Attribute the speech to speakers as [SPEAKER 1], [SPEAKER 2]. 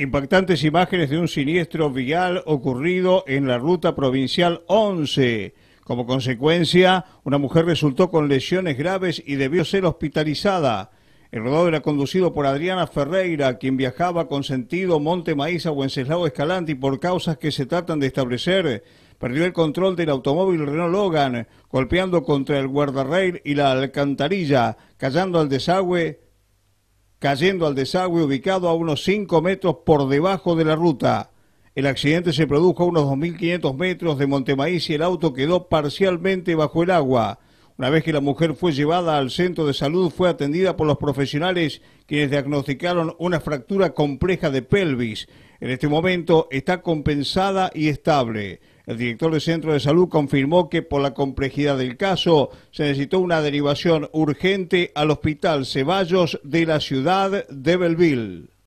[SPEAKER 1] Impactantes imágenes de un siniestro vial ocurrido en la ruta provincial 11. Como consecuencia, una mujer resultó con lesiones graves y debió ser hospitalizada. El rodado era conducido por Adriana Ferreira, quien viajaba con sentido Monte Maíz a Wenceslao Escalante y por causas que se tratan de establecer, perdió el control del automóvil Renault Logan, golpeando contra el guardarrail y la alcantarilla, cayendo al desagüe cayendo al desagüe ubicado a unos 5 metros por debajo de la ruta. El accidente se produjo a unos 2.500 metros de Montemaíz y el auto quedó parcialmente bajo el agua. Una vez que la mujer fue llevada al centro de salud, fue atendida por los profesionales quienes diagnosticaron una fractura compleja de pelvis. En este momento está compensada y estable. El director del Centro de Salud confirmó que por la complejidad del caso se necesitó una derivación urgente al Hospital Ceballos de la ciudad de Belville.